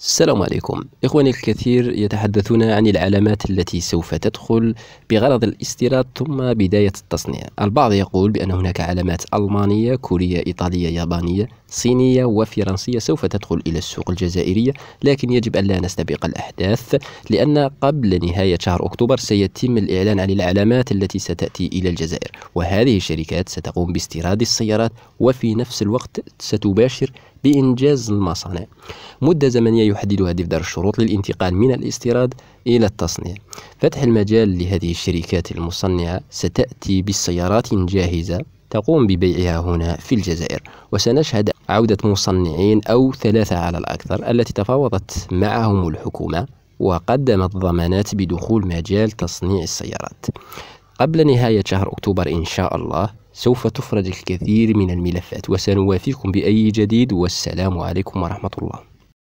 السلام عليكم إخواني الكثير يتحدثون عن العلامات التي سوف تدخل بغرض الاستيراد ثم بداية التصنيع البعض يقول بأن هناك علامات ألمانية كورية إيطالية يابانية صينية وفرنسية سوف تدخل إلى السوق الجزائرية لكن يجب أن لا نستبق الأحداث لأن قبل نهاية شهر أكتوبر سيتم الإعلان عن العلامات التي ستأتي إلى الجزائر وهذه الشركات ستقوم باستيراد السيارات وفي نفس الوقت ستباشر بإنجاز المصانع مدة زمنية يحددها دفتر الشروط للانتقال من الاستيراد إلى التصنيع فتح المجال لهذه الشركات المصنعة ستأتي بالسيارات جاهزة تقوم ببيعها هنا في الجزائر وسنشهد عودة مصنعين أو ثلاثة على الأكثر التي تفاوضت معهم الحكومة وقدمت ضمانات بدخول مجال تصنيع السيارات قبل نهاية شهر أكتوبر إن شاء الله سوف تفرج الكثير من الملفات وسنوافيكم بأي جديد والسلام عليكم ورحمة الله